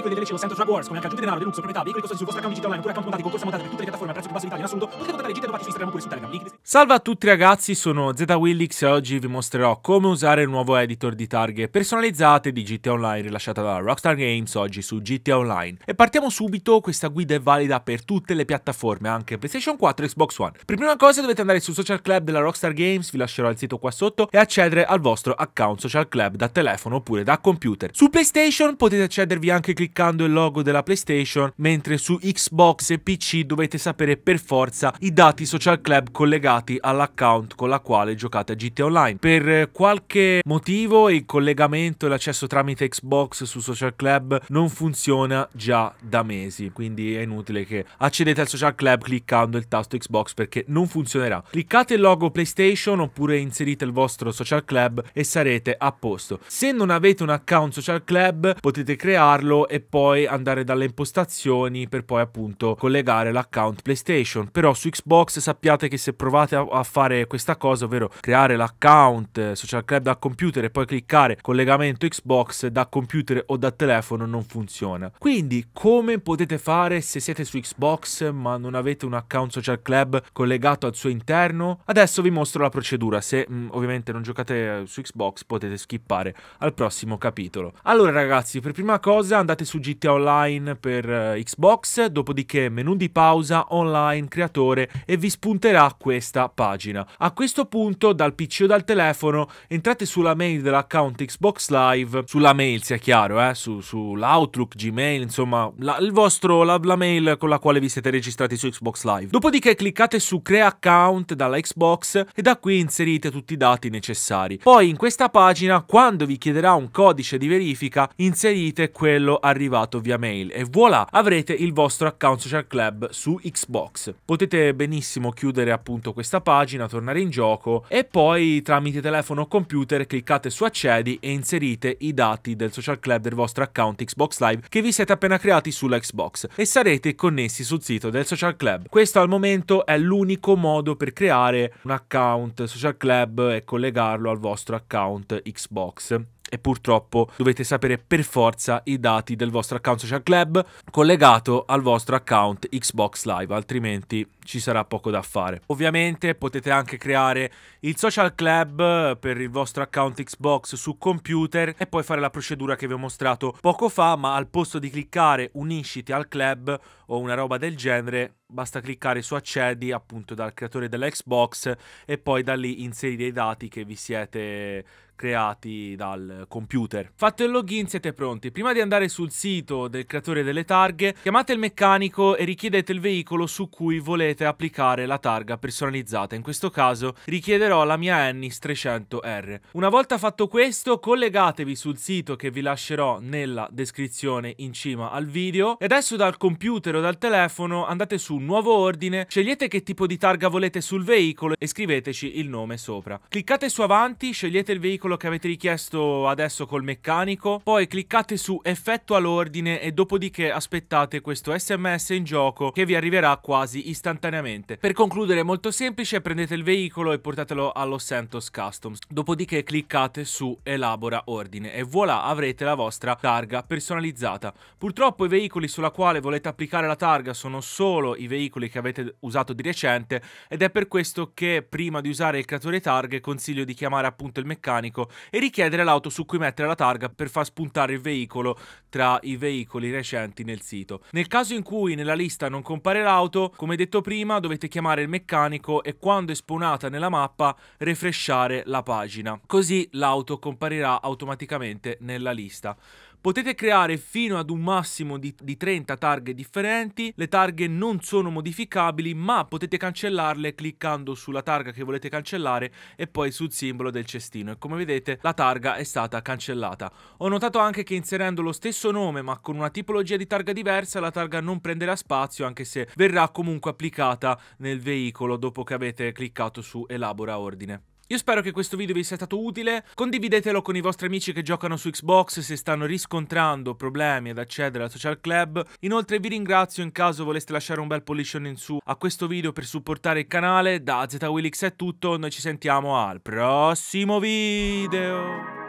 veicoli delle 100 Jaguars, come anche aggiunte denaro, deluxe, proprietà, veicoli costosi sul vostro account digitale online, oppure account montati con corsa montata per tutte le piattaforme a prezzo più basso d'Italia in assoluto, potete contattare Gita Trovati su Instagram oppure su Telegram. Link... Salve a tutti ragazzi, sono ZWillix e oggi vi mostrerò come usare il nuovo editor di targhe personalizzate di GTA Online rilasciata da Rockstar Games oggi su GTA Online. E partiamo subito, questa guida è valida per tutte le piattaforme, anche PlayStation 4 e Xbox One. Per prima cosa dovete andare sul social club della Rockstar Games, vi lascerò il sito qua sotto, e accedere al vostro account social club da telefono oppure da computer. Su PlayStation potete accedervi anche cliccando cliccando il logo della PlayStation, mentre su Xbox e PC dovete sapere per forza i dati social club collegati all'account con la quale giocate a GT Online. Per qualche motivo il collegamento e l'accesso tramite Xbox su social club non funziona già da mesi, quindi è inutile che accedete al social club cliccando il tasto Xbox perché non funzionerà. Cliccate il logo PlayStation oppure inserite il vostro social club e sarete a posto. Se non avete un account social club potete crearlo e poi andare dalle impostazioni per poi appunto collegare l'account PlayStation. Però su Xbox sappiate che se provate a, a fare questa cosa, ovvero creare l'account eh, Social Club da computer e poi cliccare collegamento Xbox da computer o da telefono non funziona. Quindi come potete fare se siete su Xbox ma non avete un account Social Club collegato al suo interno? Adesso vi mostro la procedura, se mh, mm, ovviamente non giocate eh, su Xbox potete skippare al prossimo capitolo. Allora ragazzi, per prima cosa andate giocate su GTA Online per uh, Xbox, dopodiché menu di pausa, online, creatore e vi spunterà questa pagina. A questo punto dal PC o dal telefono entrate sulla mail dell'account Xbox Live, sulla mail sia chiaro, eh, su, Outlook, Gmail, insomma la, il vostro, la, la mail con la quale vi siete registrati su Xbox Live. Dopodiché cliccate su Crea account dalla Xbox e da qui inserite tutti i dati necessari. Poi in questa pagina quando vi chiederà un codice di verifica inserite quello a arrivato via mail e voilà, avrete il vostro account social club su Xbox. Potete benissimo chiudere appunto questa pagina, tornare in gioco e poi tramite telefono o computer cliccate su accedi e inserite i dati del social club del vostro account Xbox Live che vi siete appena creati sulla Xbox e sarete connessi sul sito del social club. Questo al momento è l'unico modo per creare un account social club e collegarlo al vostro account Xbox e purtroppo dovete sapere per forza i dati del vostro account social club collegato al vostro account Xbox Live, altrimenti ci sarà poco da fare. Ovviamente potete anche creare il social club per il vostro account Xbox su computer e poi fare la procedura che vi ho mostrato poco fa, ma al posto di cliccare unisciti al club o una roba del genere, basta cliccare su accedi appunto dal creatore dell'Xbox e poi da lì inserire i dati che vi siete creati dal computer. Fatto il login siete pronti. Prima di andare sul sito del creatore delle targhe, chiamate il meccanico e richiedete il veicolo su cui volete applicare la targa personalizzata. In questo caso richiederò la mia Ennis 300R. Una volta fatto questo, collegatevi sul sito che vi lascerò nella descrizione in cima al video e adesso dal computer o dal telefono andate su nuovo ordine, scegliete che tipo di targa volete sul veicolo e scriveteci il nome sopra. Cliccate su avanti, scegliete il veicolo calcolo che avete richiesto adesso col meccanico, poi cliccate su effettua l'ordine e dopodiché aspettate questo sms in gioco che vi arriverà quasi istantaneamente. Per concludere è molto semplice, prendete il veicolo e portatelo allo Santos Customs, dopodiché cliccate su elabora ordine e voilà avrete la vostra targa personalizzata. Purtroppo i veicoli sulla quale volete applicare la targa sono solo i veicoli che avete usato di recente ed è per questo che prima di usare il creatore targhe consiglio di chiamare appunto il meccanico parco e richiedere l'auto su cui mettere la targa per far spuntare il veicolo tra i veicoli recenti nel sito. Nel caso in cui nella lista non compare l'auto, come detto prima, dovete chiamare il meccanico e quando esponata nella mappa refresciare la pagina. Così l'auto comparirà automaticamente nella lista. Potete creare fino ad un massimo di, di 30 targhe differenti, le targhe non sono modificabili ma potete cancellarle cliccando sulla targa che volete cancellare e poi sul simbolo del cestino e come vedete la targa è stata cancellata. Ho notato anche che inserendo lo stesso nome ma con una tipologia di targa diversa la targa non prenderà spazio anche se verrà comunque applicata nel veicolo dopo che avete cliccato su elabora ordine. Io spero che questo video vi sia stato utile, condividetelo con i vostri amici che giocano su Xbox se stanno riscontrando problemi ad accedere al social club, inoltre vi ringrazio in caso voleste lasciare un bel pollice in su a questo video per supportare il canale, da ZWillix è tutto, noi ci sentiamo al prossimo video!